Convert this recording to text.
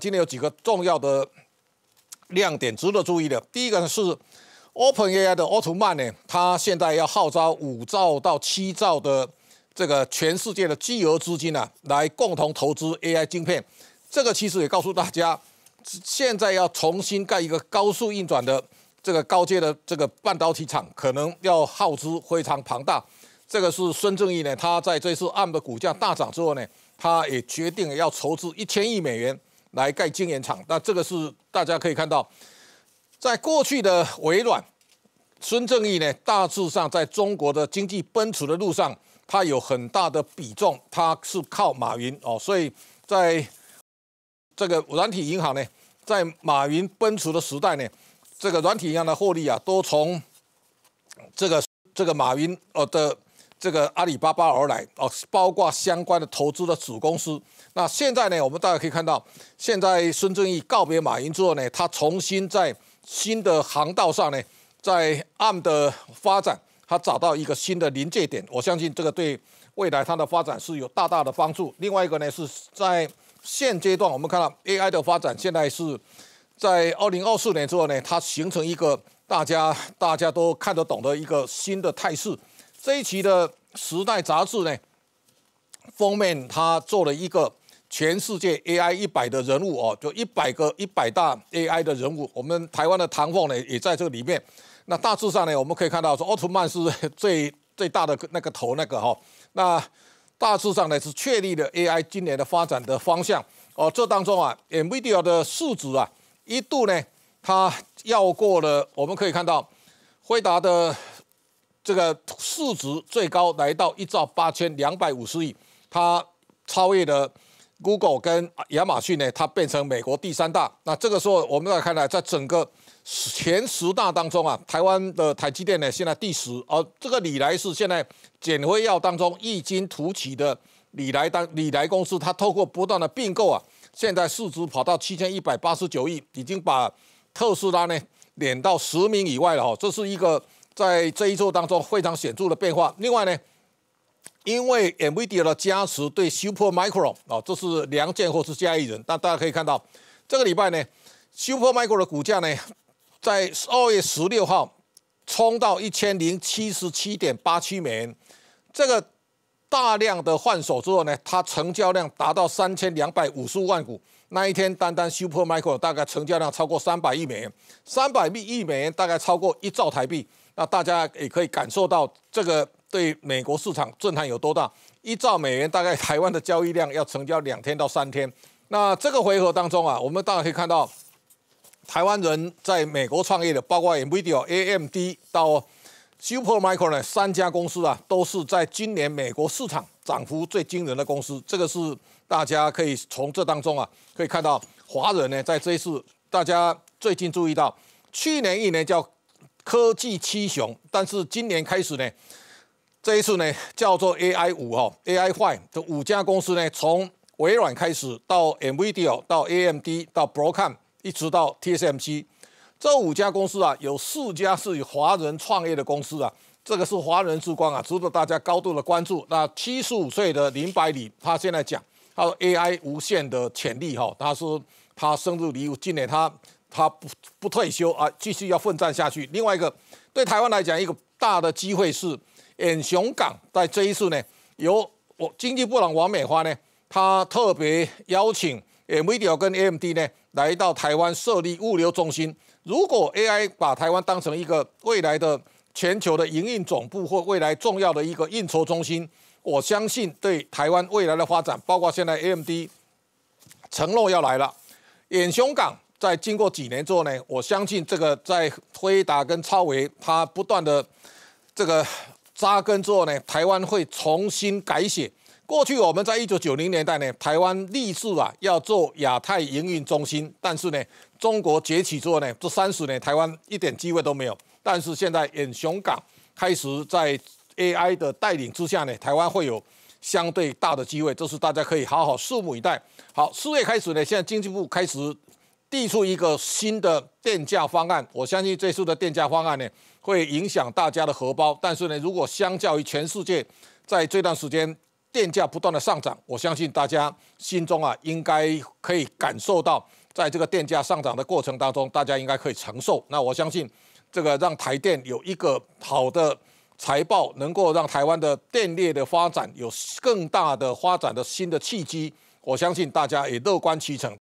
今天有几个重要的亮点值得注意的。第一个呢是 Open AI 的奥特曼呢，它现在要号召五兆到七兆的这个全世界的巨额资金啊，来共同投资 AI 芯片。这个其实也告诉大家，现在要重新盖一个高速运转的这个高阶的这个半导体厂，可能要耗资非常庞大。这个是孙正义呢，他在这次 a m 的股价大涨之后呢，他也决定要筹资一千亿美元。来盖晶圆厂，那这个是大家可以看到，在过去的微软，孙正义呢，大致上在中国的经济奔出的路上，他有很大的比重，他是靠马云哦，所以在这个软体银行呢，在马云奔出的时代呢，这个软体银行的获利啊，都从这个这个马云哦的。这个阿里巴巴而来哦，包括相关的投资的子公司。那现在呢，我们大家可以看到，现在孙正义告别马云之后呢，他重新在新的航道上呢，在暗的发展，他找到一个新的临界点。我相信这个对未来他的发展是有大大的帮助。另外一个呢，是在现阶段，我们看到 AI 的发展，现在是在二零二四年之后呢，它形成一个大家大家都看得懂的一个新的态势。这一期的时代杂志呢，封面他做了一个全世界 AI 一百的人物哦，就一百个一百大 AI 的人物，我们台湾的唐凤呢也在这个里面。那大致上呢，我们可以看到说，奥特曼是 最最大的那个头那个哈。那大致上呢是确立了 AI 今年的发展的方向哦。这当中啊，NVIDIA 的市值啊一度呢，它要过了，我们可以看到辉达的。这个市值最高来到一兆八千两百五十亿，它超越了 Google 跟亚马逊呢，它变成美国第三大。那这个时候，我们来看呢，在整个前十大当中啊，台湾的台积电呢，现在第十。而这个李来是现在减肥药当中异军突起的李来当李来公司，它透过不断的并购啊，现在市值跑到七千一百八十九亿，已经把特斯拉呢撵到十名以外了哈，这是一个。在这一周当中非常显著的变化。另外呢，因为 NVIDIA 的加持对 Supermicro 啊，这是两剑或是加一人。但大家可以看到，这个礼拜呢，Supermicro 的股价呢，在二月十六号冲到一千零七十七点八七美元。这个大量的换手之后呢，它成交量达到三千两百五十万股。那一天，单单 Super Micro 大概成交量超过三百亿美元，三百亿亿美元大概超过一兆台币。那大家也可以感受到这个对美国市场震撼有多大。一兆美元大概台湾的交易量要成交两天到三天。那这个回合当中啊，我们大家可以看到，台湾人在美国创业的，包括 Nvidia AMD 到。Supermicro 呢，三家公司啊，都是在今年美国市场涨幅最惊人的公司。这个是大家可以从这当中啊，可以看到华人呢，在这一次大家最近注意到，去年一年叫科技七雄，但是今年开始呢，这一次呢叫做 AI 五哈，AI five，这五家公司呢，从微软开始到 NVIDIA，到 AMD，到 Broadcom，一直到 TSMC。这五家公司啊，有四家是华人创业的公司啊，这个是华人之光啊，值得大家高度的关注。那七十五岁的林百里，他现在讲，他说 AI 无限的潜力哈，他说他生日礼物，今年他他不不退休啊，继续要奋战下去。另外一个，对台湾来讲，一个大的机会是远雄港，在这一次呢，由我经济部长王美花呢，他特别邀请 m v d 跟 AMD 呢。来到台湾设立物流中心。如果 AI 把台湾当成一个未来的全球的营运总部或未来重要的一个应酬中心，我相信对台湾未来的发展，包括现在 AMD 承诺要来了，远雄港在经过几年之后呢，我相信这个在辉达跟超维它不断的这个扎根之后呢，台湾会重新改写。过去我们在一九九零年代呢，台湾立志啊要做亚太营运中心，但是呢，中国崛起之后呢，这三十年台湾一点机会都没有。但是现在，远雄港开始在 AI 的带领之下呢，台湾会有相对大的机会，这是大家可以好好拭目以待。好，四月开始呢，现在经济部开始递出一个新的电价方案，我相信这次的电价方案呢，会影响大家的荷包，但是呢，如果相较于全世界在这段时间。电价不断的上涨，我相信大家心中啊，应该可以感受到，在这个电价上涨的过程当中，大家应该可以承受。那我相信，这个让台电有一个好的财报，能够让台湾的电力的发展有更大的发展的新的契机，我相信大家也乐观其成。